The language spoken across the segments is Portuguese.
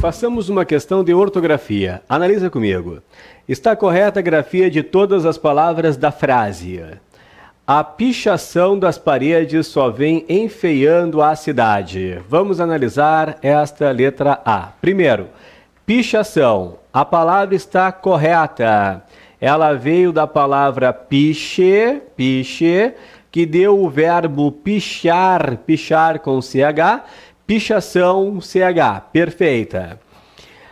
façamos uma questão de ortografia. Analisa comigo. Está correta a grafia de todas as palavras da frase. A pichação das paredes só vem enfeiando a cidade. Vamos analisar esta letra A. Primeiro, pichação. A palavra está correta. Ela veio da palavra piche, piche, que deu o verbo pichar, pichar com CH, Pichação CH, perfeita.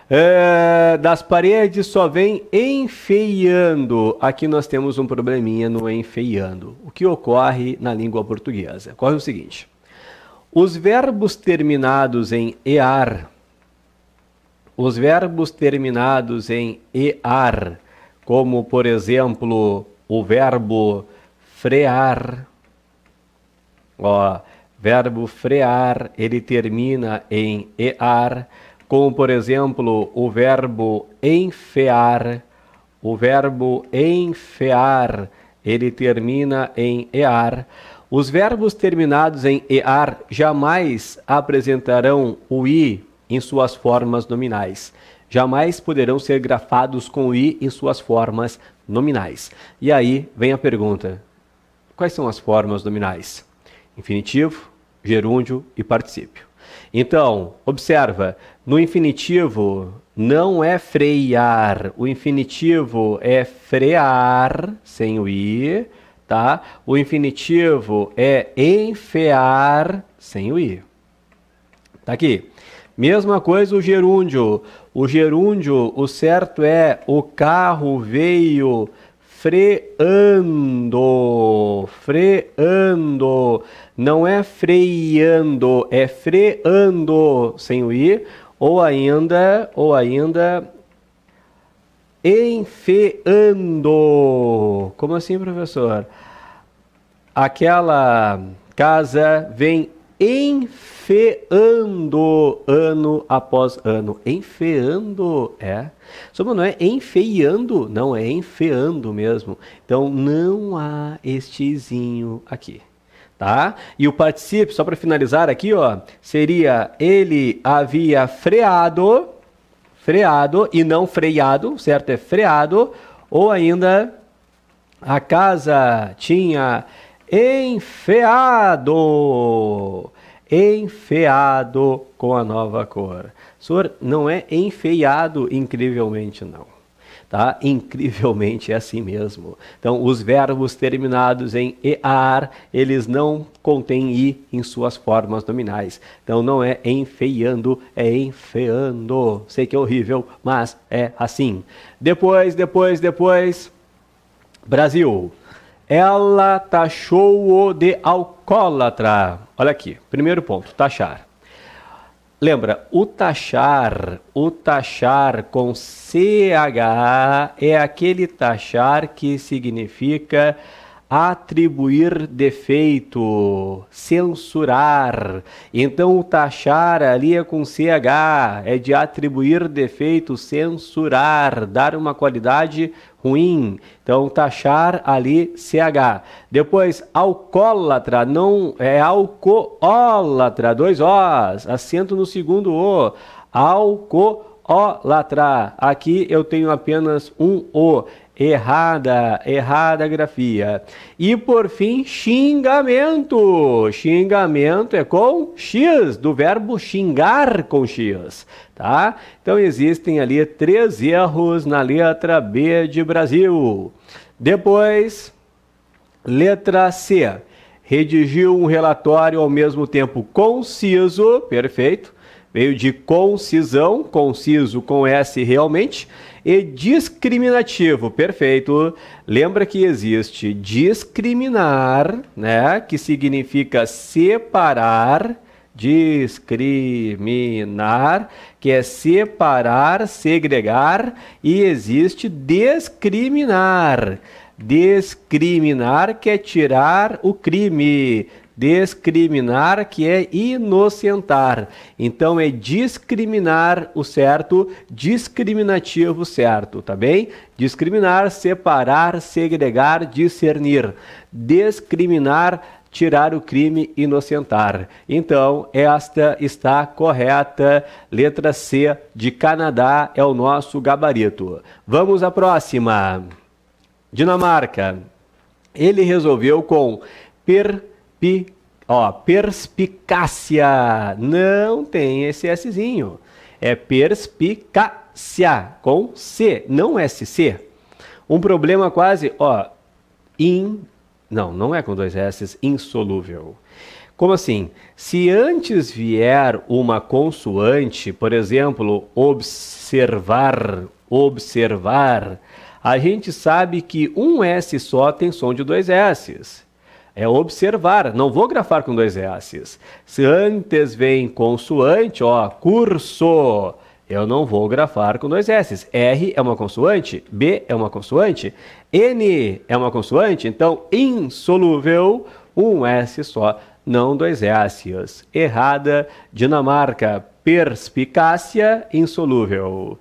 É, das paredes só vem enfeiando. Aqui nós temos um probleminha no enfeiando. O que ocorre na língua portuguesa? Ocorre o seguinte: os verbos terminados em ear, os verbos terminados em ear, como por exemplo o verbo frear, ó, Verbo frear, ele termina em ear, como por exemplo o verbo enfear. O verbo enfear, ele termina em ear. Os verbos terminados em ear jamais apresentarão o i em suas formas nominais. Jamais poderão ser grafados com o i em suas formas nominais. E aí vem a pergunta: quais são as formas nominais? infinitivo, gerúndio e particípio. Então, observa, no infinitivo não é frear, o infinitivo é frear sem o i, tá? O infinitivo é enfear sem o i. Tá aqui. Mesma coisa o gerúndio. O gerúndio, o certo é o carro veio freando, freando, não é freando, é freando sem o i, ou ainda, ou ainda enfeando. Como assim, professor? Aquela casa vem enfeando ano após ano. Enfeando, é. Sobre não é enfeiando, não, é enfeando mesmo. Então não há estezinho aqui. Tá? E o participe, só para finalizar aqui, ó, seria ele havia freado, freado e não freado, certo? É freado, ou ainda a casa tinha enfeado. Enfeado com a nova cor. Senhor, não é enfeiado incrivelmente, não tá? Incrivelmente é assim mesmo. Então, os verbos terminados em ear, eles não contêm i em suas formas nominais. Então, não é enfeiando, é enfeando. Sei que é horrível, mas é assim. Depois, depois, depois. Brasil. Ela taxou-o de alcoólatra. Olha aqui, primeiro ponto, taxar. Lembra, o taxar, o taxar com CH é aquele taxar que significa atribuir defeito, censurar. Então o taxar ali é com CH, é de atribuir defeito, censurar, dar uma qualidade ruim. Então taxar ali CH. Depois alcoólatra, não é alcoólatra, dois Os, acento no segundo O. Alcoólatra. Aqui eu tenho apenas um O Errada, errada a grafia. E por fim, xingamento. Xingamento é com X, do verbo xingar com X, tá? Então existem ali três erros na letra B de Brasil. Depois, letra C. Redigiu um relatório ao mesmo tempo conciso, perfeito. Veio de concisão, conciso com S realmente e discriminativo. Perfeito. Lembra que existe discriminar, né? Que significa separar. Discriminar, que é separar, segregar, e existe discriminar. Discriminar que é tirar o crime. Discriminar que é inocentar. Então é discriminar o certo, discriminativo certo, tá bem? Discriminar, separar, segregar, discernir. Discriminar tirar o crime, inocentar. Então, esta está correta. Letra C de Canadá é o nosso gabarito. Vamos à próxima. Dinamarca. Ele resolveu com perpi, ó, perspicácia. Não tem esse Szinho. É perspicácia com C, não SC. Um problema quase, ó, in, não, não é com dois S, insolúvel. Como assim? Se antes vier uma consoante, por exemplo, observar, observar, a gente sabe que um S só tem som de dois S's. É observar, não vou grafar com dois S's. Se antes vem consoante, ó, curso, eu não vou grafar com dois S's. R é uma consoante, B é uma consoante, N é uma consoante, então insolúvel, um S só, não dois S's. Errada, Dinamarca, perspicácia, insolúvel.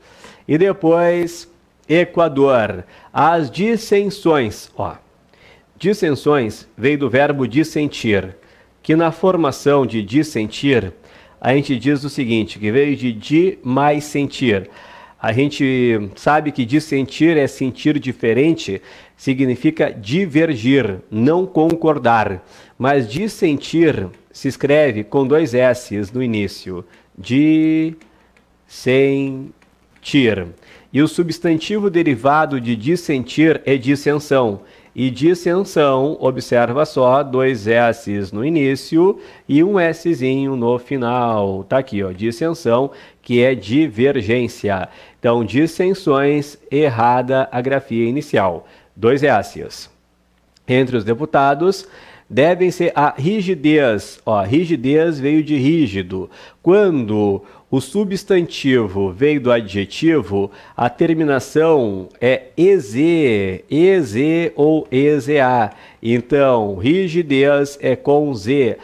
E depois Equador. As dissensões, ó. Dissensões vem do verbo dissentir, que na formação de dissentir, a gente diz o seguinte, que veio de di mais sentir. A gente sabe que dissentir é sentir diferente, significa divergir, não concordar. Mas dissentir se escreve com dois S's no início. di sentir. E o substantivo derivado de dissentir é dissensão. E dissensão, observa só, dois s's no início e um szinho no final. Tá aqui, ó, dissensão, que é divergência. Então, dissensões, errada a grafia inicial. Dois s's. Entre os deputados, devem ser a rigidez. Ó, rigidez veio de rígido. Quando o substantivo veio do adjetivo, a terminação é eze, eze ou eza. Então, rigidez é com z.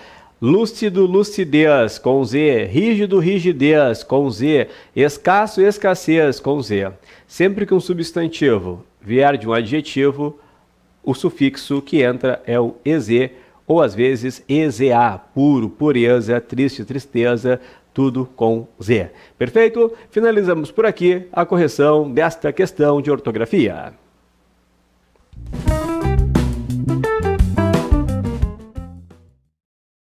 Lúcido, lucidez, com Z. Rígido, rigidez, com Z. Escasso, escassez, com Z. Sempre que um substantivo vier de um adjetivo, o sufixo que entra é o EZ, ou às vezes EZA, puro, pureza, triste, tristeza, tudo com Z. Perfeito? Finalizamos por aqui a correção desta questão de ortografia.